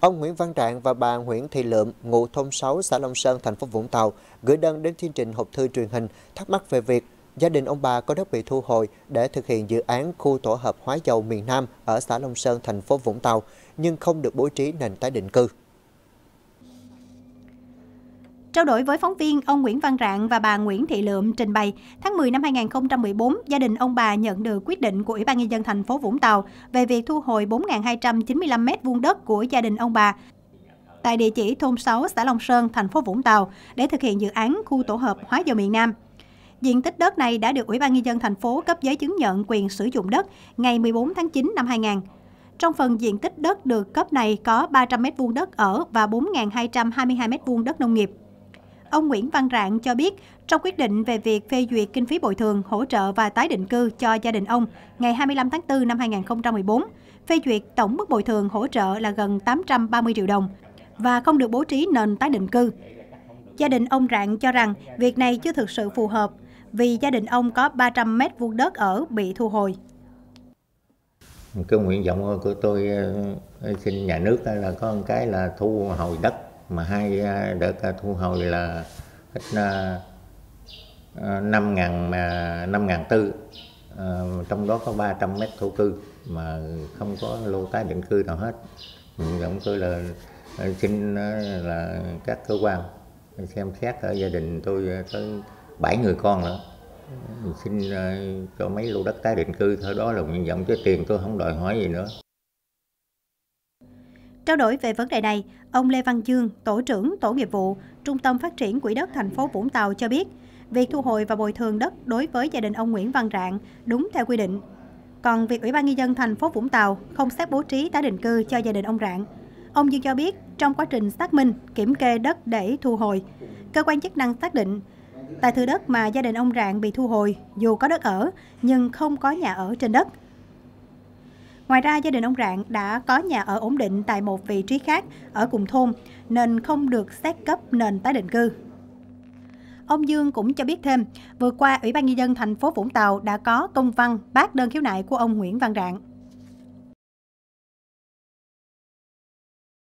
Ông Nguyễn Văn Trạng và bà Nguyễn Thị Lượm, ngụ thôn 6, xã Long Sơn, thành phố Vũng Tàu, gửi đơn đến chương trình hộp thư truyền hình thắc mắc về việc gia đình ông bà có đất bị thu hồi để thực hiện dự án khu tổ hợp hóa dầu miền Nam ở xã Long Sơn, thành phố Vũng Tàu, nhưng không được bố trí nền tái định cư. Trao đổi với phóng viên, ông Nguyễn Văn Rạng và bà Nguyễn Thị Lượm trình bày, tháng 10 năm 2014, gia đình ông bà nhận được quyết định của Ủy ban nhân dân thành phố Vũng Tàu về việc thu hồi 4.295 m2 đất của gia đình ông bà tại địa chỉ thôn 6, xã Long Sơn, thành phố Vũng Tàu để thực hiện dự án khu tổ hợp hóa dầu miền Nam. Diện tích đất này đã được Ủy ban nhân dân thành phố cấp giấy chứng nhận quyền sử dụng đất ngày 14 tháng 9 năm 2000. Trong phần diện tích đất được cấp này có 300 m2 đất ở và 4.222 m2 đất nông nghiệp. Ông Nguyễn Văn Rạng cho biết, trong quyết định về việc phê duyệt kinh phí bồi thường, hỗ trợ và tái định cư cho gia đình ông ngày 25 tháng 4 năm 2014, phê duyệt tổng mức bồi thường hỗ trợ là gần 830 triệu đồng và không được bố trí nền tái định cư. Gia đình ông Rạng cho rằng việc này chưa thực sự phù hợp vì gia đình ông có 300 mét vuông đất ở bị thu hồi. Cái nguyện vọng của tôi ờ, xin nhà nước là có một cái là thu hồi đất mà hai à, đợt à, thu hồi là à, năm ngàn năm ngàn tư trong đó có 300 mét thổ cư mà không có lô tái định cư nào hết nguyện vọng tôi là xin là các cơ quan xem xét ở gia đình tôi tới bảy người con nữa xin cho mấy lô đất tái định cư thôi đó là nguyện vọng chứ tiền tôi không đòi hỏi gì nữa Trao đổi về vấn đề này, ông Lê Văn Dương, tổ trưởng tổ nghiệp vụ, Trung tâm Phát triển Quỹ đất thành phố Vũng Tàu cho biết, việc thu hồi và bồi thường đất đối với gia đình ông Nguyễn Văn Rạng đúng theo quy định. Còn việc Ủy ban nhân dân thành phố Vũng Tàu không xét bố trí tái định cư cho gia đình ông Rạng. Ông Dương cho biết, trong quá trình xác minh, kiểm kê đất để thu hồi, cơ quan chức năng xác định tại thửa đất mà gia đình ông Rạng bị thu hồi, dù có đất ở nhưng không có nhà ở trên đất. Ngoài ra, gia đình ông Rạng đã có nhà ở ổn định tại một vị trí khác ở cùng thôn, nên không được xét cấp nền tái định cư. Ông Dương cũng cho biết thêm, vừa qua Ủy ban Nhân dân thành phố Vũng Tàu đã có công văn bác đơn khiếu nại của ông Nguyễn Văn Rạng.